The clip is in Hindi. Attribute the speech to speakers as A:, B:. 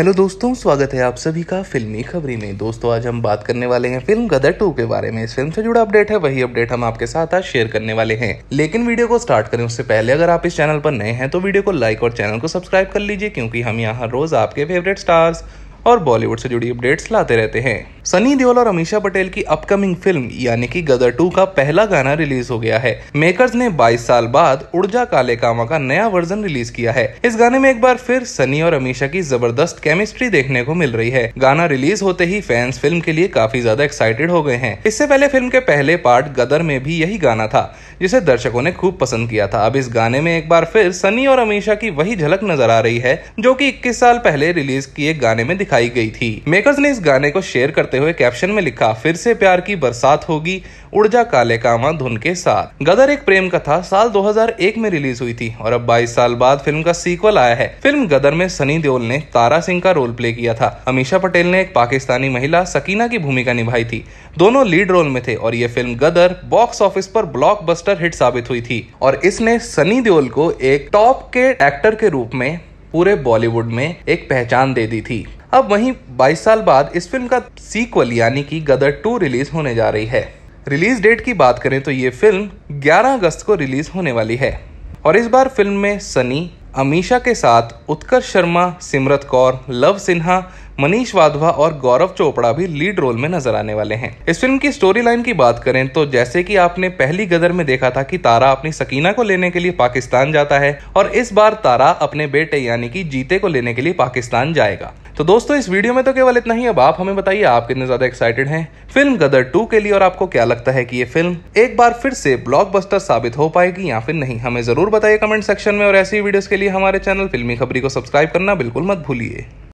A: हेलो दोस्तों स्वागत है आप सभी का फिल्मी खबरी में दोस्तों आज हम बात करने वाले हैं फिल्म गदर टू के बारे में इस फिल्म से जुड़ा अपडेट है वही अपडेट हम आपके साथ आज शेयर करने वाले हैं लेकिन वीडियो को स्टार्ट करें उससे पहले अगर आप इस चैनल पर नए हैं तो वीडियो को लाइक और चैनल को सब्सक्राइब कर लीजिए क्योंकि हम यहाँ रोज आपके फेवरेट स्टार्स और बॉलीवुड से जुड़ी अपडेट्स लाते रहते हैं सनी देओल और अमीशा पटेल की अपकमिंग फिल्म यानी कि गदर टू का पहला गाना रिलीज हो गया है मेकर्स ने 22 साल बाद ऊर्जा काले कामा का नया वर्जन रिलीज किया है इस गाने में एक बार फिर सनी और अमीशा की जबरदस्त केमिस्ट्री देखने को मिल रही है गाना रिलीज होते ही फैंस फिल्म के लिए काफी ज्यादा एक्साइटेड हो गए हैं इससे पहले फिल्म के पहले पार्ट गदर में भी यही गाना था जिसे दर्शकों ने खूब पसंद किया था अब इस गाने में एक बार फिर सनी और अमीशा की वही झलक नजर आ रही है जो की इक्कीस साल पहले रिलीज किए गाने में दिखा दिखाई गई थी मेकर्स ने इस गाने को शेयर करते हुए कैप्शन में लिखा फिर से प्यार की बरसात होगी उर्जा काले कामा धुन के साथ गदर एक प्रेम कथा साल 2001 में रिलीज हुई थी और अब 22 साल बाद फिल्म का सीक्वल आया है फिल्म गदर में सनी देओल ने तारा सिंह का रोल प्ले किया था अमीशा पटेल ने एक पाकिस्तानी महिला सकीना की भूमिका निभाई थी दोनों लीड रोल में थे और ये फिल्म गदर बॉक्स ऑफिस पर ब्लॉक हिट साबित हुई थी और इसने सनी देओल को एक टॉप के एक्टर के रूप में पूरे बॉलीवुड में एक पहचान दे दी थी अब वहीं 22 साल बाद इस फिल्म का सीक्वल यानी कि गदर टू रिलीज होने जा रही है रिलीज डेट की बात करें तो ये फिल्म 11 अगस्त को रिलीज होने वाली है और इस बार फिल्म में सनी अमीशा के साथ उत्कर्ष शर्मा सिमरत कौर लव सिन्हा मनीष वाधवा और गौरव चोपड़ा भी लीड रोल में नजर आने वाले हैं इस फिल्म की स्टोरी लाइन की बात करें तो जैसे कि आपने पहली गदर में देखा था कि तारा अपनी सकीना को लेने के लिए पाकिस्तान जाता है और इस बार तारा अपने बेटे यानी कि जीते को लेने के लिए पाकिस्तान जाएगा तो दोस्तों इस वीडियो में तो केवल इतना ही अब आप हमें बताइए आप कितने ज्यादा एक्साइटेड हैं फिल्म गदर टू के लिए और आपको क्या लगता है कि ये फिल्म एक बार फिर से ब्लॉकबस्टर साबित हो पाएगी या फिर नहीं हमें जरूर बताइए कमेंट सेक्शन में और ऐसी वीडियोस के लिए हमारे चैनल फिल्मी खबरी को सब्सक्राइब करना बिल्कुल मत भूलिए